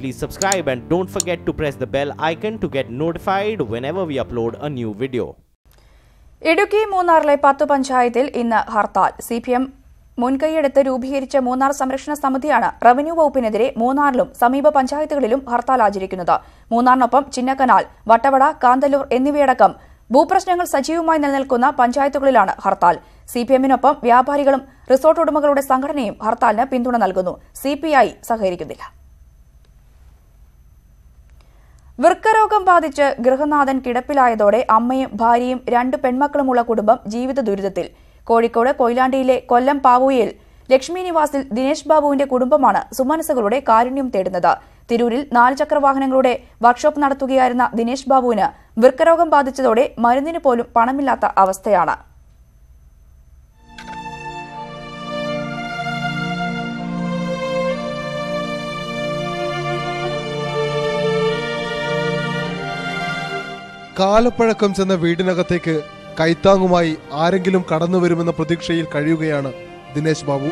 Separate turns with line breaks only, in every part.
please subscribe and don't forget to press the bell icon to get notified whenever we upload
a new video. Idukki മൂന്നാറിലെ പത്ത് പഞ്ചായത്തിൽ ഇന്ന് hartal C P M മുൻകൈയെടുത്ത് രൂപീകരിച്ച മൂന്നാർ സംരക്ഷണ സമിതിയാണ് റവന്യൂ വകുപ്പിനെതിരെ മൂന്നാറിലും സമീപ പഞ്ചായത്തുകളിലും ഹർത്താൽ ആചരിക്കുന്നത് മൂന്നാറിനൊപ്പം ചിന്നക്കനാൽ വട്ടവട കാന്തല്ലൂർ എന്നിവയടക്കം ഭൂപ്രശ്നങ്ങൾ സജീവമായി നിലനിൽക്കുന്ന പഞ്ചായത്തുകളിലാണ് ഹർത്താൽ സിപിഎമ്മിനൊപ്പം വ്യാപാരികളും റിസോർട്ട് ഉടമകളുടെ സംഘടനയും ഹർത്താലിന് പിന്തുണ നൽകുന്നു സിപിഐ സഹകരിക്കുന്നില്ല വൃക്കരോഗം ബാധിച്ച് ഗൃഹനാഥൻ കിടപ്പിലായതോടെ അമ്മയും ഭാര്യയും രണ്ട് പെൺമക്കളുമുള്ള കുടുംബം ജീവിത ദുരിതത്തിൽ കോഴിക്കോട് കൊയിലാണ്ടിയിലെ കൊല്ലം പാവൂയിൽ ലക്ഷ്മി നിവാസിൽ ദിനേശ് ബാബുവിന്റെ കുടുംബമാണ് സുമനസുകളുടെ കാരുണ്യം തേടുന്നത് തിരൂരിൽ നാലുചക്ര വാഹനങ്ങളുടെ വർക്ക്ഷോപ്പ് നടത്തുകയായിരുന്ന ദിനേശ് ബാബുവിന് വൃക്കരോഗം ബാധിച്ചതോടെ മരുന്നിന് പോലും പണമില്ലാത്ത അവസ്ഥയാണ്
കാലപ്പഴക്കം ചെന്ന വീടിനകത്തേക്ക് കൈത്താങ്ങുമായി ആരെങ്കിലും കടന്നു വരുമെന്ന പ്രതീക്ഷയിൽ കഴിയുകയാണ് ദിനേശ് ബാബു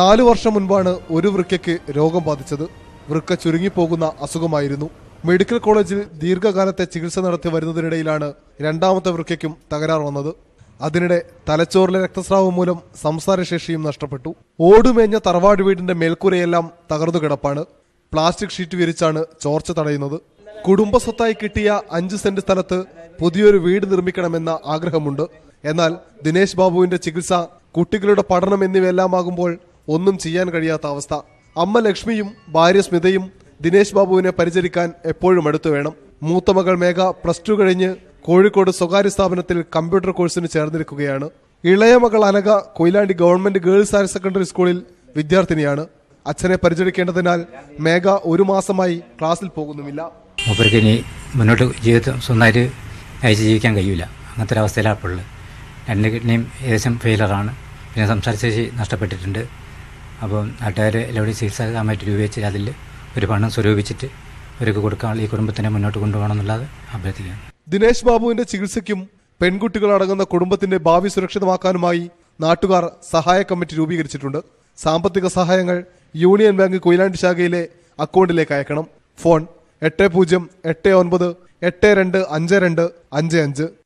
നാലു വർഷം മുൻപാണ് ഒരു വൃക്കയ്ക്ക് രോഗം ബാധിച്ചത് വൃക്ക ചുരുങ്ങിപ്പോകുന്ന അസുഖമായിരുന്നു മെഡിക്കൽ കോളേജിൽ ദീർഘകാലത്തെ ചികിത്സ നടത്തി വരുന്നതിനിടയിലാണ് രണ്ടാമത്തെ വൃക്കയ്ക്കും തകരാർ വന്നത് അതിനിടെ തലച്ചോറിലെ രക്തസ്രാവം മൂലം സംസാരശേഷിയും നഷ്ടപ്പെട്ടു ഓടുമേഞ്ഞ തറവാട് വീടിന്റെ മേൽക്കൂരയെല്ലാം തകർന്നു കിടപ്പാണ് പ്ലാസ്റ്റിക് ഷീറ്റ് വിരിച്ചാണ് ചോർച്ച തടയുന്നത് കുടുംബസ്വത്തായി കിട്ടിയ അഞ്ച് സെന്റ് സ്ഥലത്ത് പുതിയൊരു വീട് നിർമ്മിക്കണമെന്ന ആഗ്രഹമുണ്ട് എന്നാൽ ദിനേശ് ബാബുവിന്റെ ചികിത്സ കുട്ടികളുടെ പഠനം എന്നിവയെല്ലാമാകുമ്പോൾ ഒന്നും ചെയ്യാൻ കഴിയാത്ത അവസ്ഥ അമ്മ ലക്ഷ്മിയും ഭാര്യ സ്മിതയും ദിനേശ് ബാബുവിനെ പരിചരിക്കാൻ എപ്പോഴും അടുത്തു വേണം മൂത്തമകൾ മേഘ പ്ലസ് ടു കഴിഞ്ഞ് കോഴിക്കോട് സ്വകാര്യ സ്ഥാപനത്തിൽ കമ്പ്യൂട്ടർ കോഴ്സിന് ചേർന്നിരിക്കുകയാണ് ഇളയ മകൾ Anaka Koyilandy government girls higher secondary സ്കൂളിൽ വിദ്യാർത്ഥിനിയാണ് അച്ഛനെ പരിചരിക്കേണ്ടതിനാൽ മേഘ ഒരു മാസമായി ക്ലാസ്സിൽ പോകുന്നുമില്ല മൂപ്പർക്ക് ഇനി മുന്നോട്ട് ജീവിതം സ്വന്തമായിട്ട് അയച്ച് ജീവിക്കാൻ കഴിയില്ല അങ്ങനത്തെ ഒരവസ്ഥയിലാണ് ഉള്ളത് രണ്ട് കിഡ്നിയും ഏകദേശം ഫെയിലറാണ് പിന്നെ സംസാരശേഷി നഷ്ടപ്പെട്ടിട്ടുണ്ട് അപ്പം നാട്ടുകാർ എല്ലാവരും ചികിത്സാകാമായിട്ട് രൂപീകരിച്ച് അതിൽ ഒരു പണം സ്വരൂപിച്ചിട്ട് അവർക്ക് കൊടുക്കാൻ ഈ കുടുംബത്തിനെ മുന്നോട്ട് കൊണ്ടുപോകണം എന്നുള്ളത് ദിനേശ് ബാബുവിന്റെ ചികിത്സയ്ക്കും പെൺകുട്ടികളടങ്ങുന്ന കുടുംബത്തിന്റെ ഭാവി സുരക്ഷിതമാക്കാനുമായി നാട്ടുകാർ സഹായ കമ്മിറ്റി രൂപീകരിച്ചിട്ടുണ്ട് സാമ്പത്തിക സഹായങ്ങൾ യൂണിയൻ ബാങ്ക് കൊയിലാണ്ടി ശാഖയിലെ അക്കൗണ്ടിലേക്ക് അയക്കണം ഫോൺ എട്ട് പൂജ്യം എട്ട് ഒൻപത്
എട്ട് രണ്ട് അഞ്ച് രണ്ട് അഞ്ച് അഞ്ച്